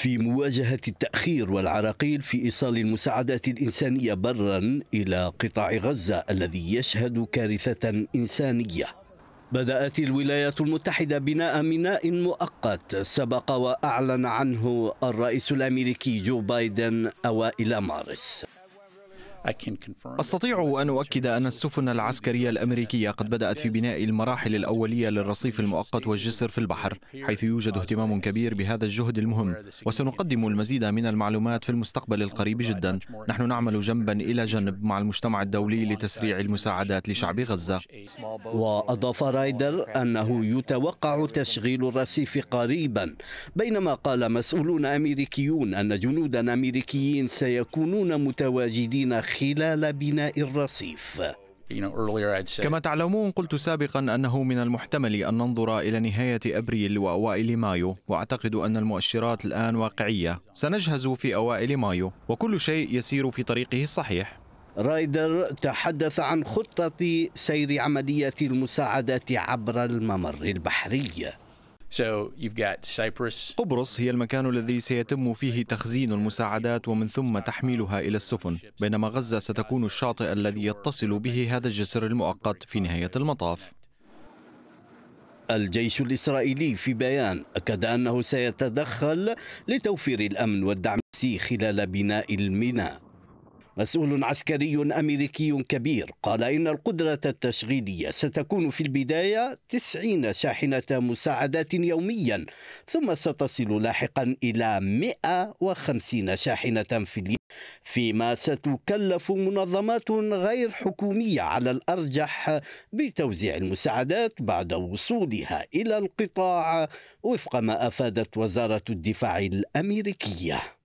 في مواجهة التأخير والعراقيل في إيصال المساعدات الإنسانية برا إلى قطاع غزة الذي يشهد كارثة إنسانية بدأت الولايات المتحدة بناء ميناء مؤقت سبق وأعلن عنه الرئيس الأمريكي جو بايدن أوائل مارس أستطيع أن أؤكد أن السفن العسكرية الأمريكية قد بدأت في بناء المراحل الأولية للرصيف المؤقت والجسر في البحر حيث يوجد اهتمام كبير بهذا الجهد المهم وسنقدم المزيد من المعلومات في المستقبل القريب جدا نحن نعمل جنبا إلى جنب مع المجتمع الدولي لتسريع المساعدات لشعب غزة وأضاف رايدر أنه يتوقع تشغيل الرصيف قريبا بينما قال مسؤولون أمريكيون أن جنودا أمريكيين سيكونون متواجدين خلال بناء الرصيف كما تعلمون قلت سابقا انه من المحتمل ان ننظر الى نهايه ابريل واوائل مايو واعتقد ان المؤشرات الان واقعيه سنجهز في اوائل مايو وكل شيء يسير في طريقه الصحيح رايدر تحدث عن خطه سير عمليه المساعدات عبر الممر البحري قبرص هي المكان الذي سيتم فيه تخزين المساعدات ومن ثم تحميلها إلى السفن بينما غزة ستكون الشاطئ الذي يتصل به هذا الجسر المؤقت في نهاية المطاف الجيش الإسرائيلي في بيان أكد أنه سيتدخل لتوفير الأمن والدعم خلال بناء الميناء مسؤول عسكري أمريكي كبير قال إن القدرة التشغيلية ستكون في البداية 90 شاحنة مساعدات يوميا ثم ستصل لاحقا إلى 150 شاحنة في اليوم فيما ستكلف منظمات غير حكومية على الأرجح بتوزيع المساعدات بعد وصولها إلى القطاع وفق ما أفادت وزارة الدفاع الأمريكية